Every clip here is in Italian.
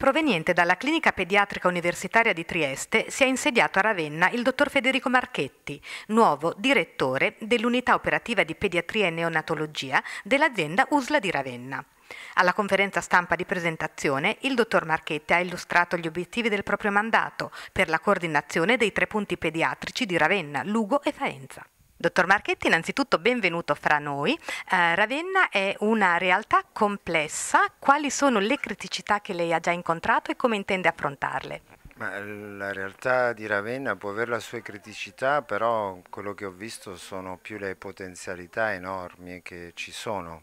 Proveniente dalla clinica pediatrica universitaria di Trieste, si è insediato a Ravenna il dottor Federico Marchetti, nuovo direttore dell'unità operativa di pediatria e neonatologia dell'azienda USLA di Ravenna. Alla conferenza stampa di presentazione, il dottor Marchetti ha illustrato gli obiettivi del proprio mandato per la coordinazione dei tre punti pediatrici di Ravenna, Lugo e Faenza. Dottor Marchetti, innanzitutto benvenuto fra noi. Eh, Ravenna è una realtà complessa, quali sono le criticità che lei ha già incontrato e come intende affrontarle? Ma eh, la realtà di Ravenna può avere le sue criticità, però quello che ho visto sono più le potenzialità enormi che ci sono,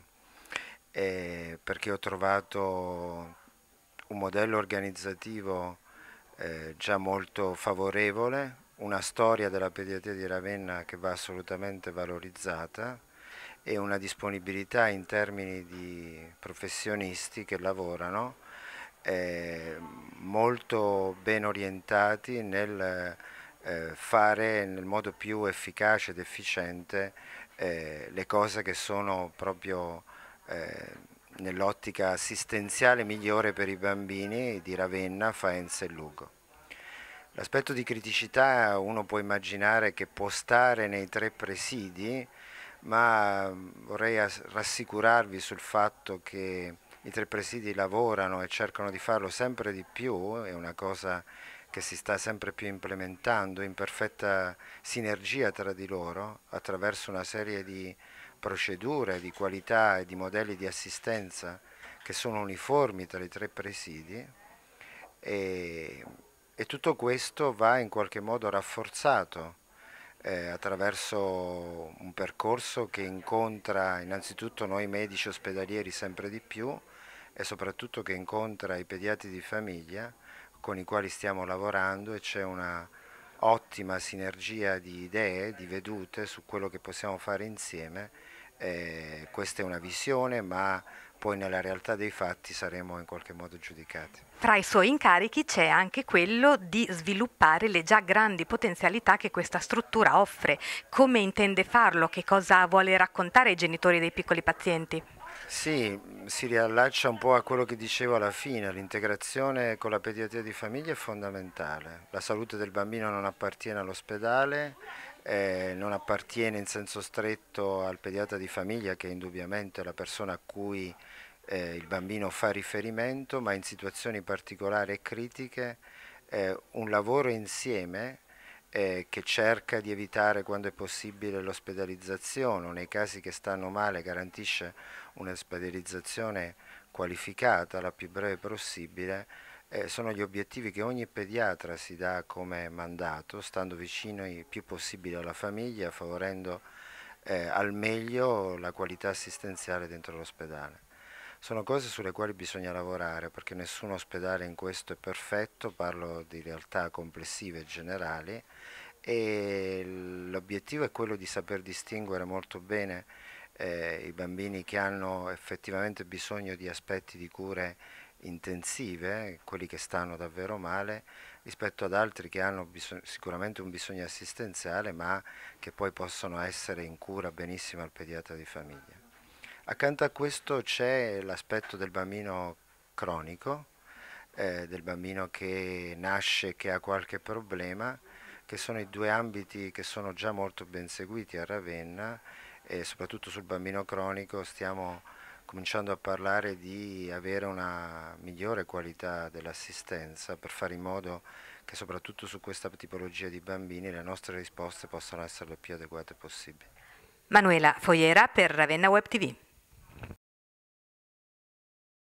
e eh, perché ho trovato un modello organizzativo eh, già molto favorevole una storia della pediatria di Ravenna che va assolutamente valorizzata e una disponibilità in termini di professionisti che lavorano eh, molto ben orientati nel eh, fare nel modo più efficace ed efficiente eh, le cose che sono proprio eh, nell'ottica assistenziale migliore per i bambini di Ravenna, Faenza e Lugo. L'aspetto di criticità uno può immaginare che può stare nei tre presidi, ma vorrei rassicurarvi sul fatto che i tre presidi lavorano e cercano di farlo sempre di più, è una cosa che si sta sempre più implementando in perfetta sinergia tra di loro attraverso una serie di procedure, di qualità e di modelli di assistenza che sono uniformi tra i tre presidi. E e tutto questo va in qualche modo rafforzato eh, attraverso un percorso che incontra innanzitutto noi medici ospedalieri sempre di più e soprattutto che incontra i pediatri di famiglia con i quali stiamo lavorando e c'è una ottima sinergia di idee, di vedute su quello che possiamo fare insieme. Eh, questa è una visione, ma poi nella realtà dei fatti saremo in qualche modo giudicati. Tra i suoi incarichi c'è anche quello di sviluppare le già grandi potenzialità che questa struttura offre. Come intende farlo? Che cosa vuole raccontare ai genitori dei piccoli pazienti? Sì, si riallaccia un po' a quello che dicevo alla fine, l'integrazione con la pediatria di famiglia è fondamentale, la salute del bambino non appartiene all'ospedale, eh, non appartiene in senso stretto al pediatra di famiglia che è indubbiamente la persona a cui eh, il bambino fa riferimento, ma in situazioni particolari e critiche eh, un lavoro insieme eh, che cerca di evitare quando è possibile l'ospedalizzazione o nei casi che stanno male garantisce un'ospedalizzazione qualificata la più breve possibile eh, sono gli obiettivi che ogni pediatra si dà come mandato, stando vicino il più possibile alla famiglia, favorendo eh, al meglio la qualità assistenziale dentro l'ospedale. Sono cose sulle quali bisogna lavorare perché nessun ospedale in questo è perfetto, parlo di realtà complessive e generali e l'obiettivo è quello di saper distinguere molto bene eh, i bambini che hanno effettivamente bisogno di aspetti di cure intensive, eh, quelli che stanno davvero male, rispetto ad altri che hanno sicuramente un bisogno assistenziale ma che poi possono essere in cura benissimo al pediatra di famiglia. Accanto a questo c'è l'aspetto del bambino cronico, eh, del bambino che nasce, e che ha qualche problema, che sono i due ambiti che sono già molto ben seguiti a Ravenna e soprattutto sul bambino cronico stiamo cominciando a parlare di avere una migliore qualità dell'assistenza per fare in modo che soprattutto su questa tipologia di bambini le nostre risposte possano essere le più adeguate possibili. Manuela Foiera per Ravenna Web TV.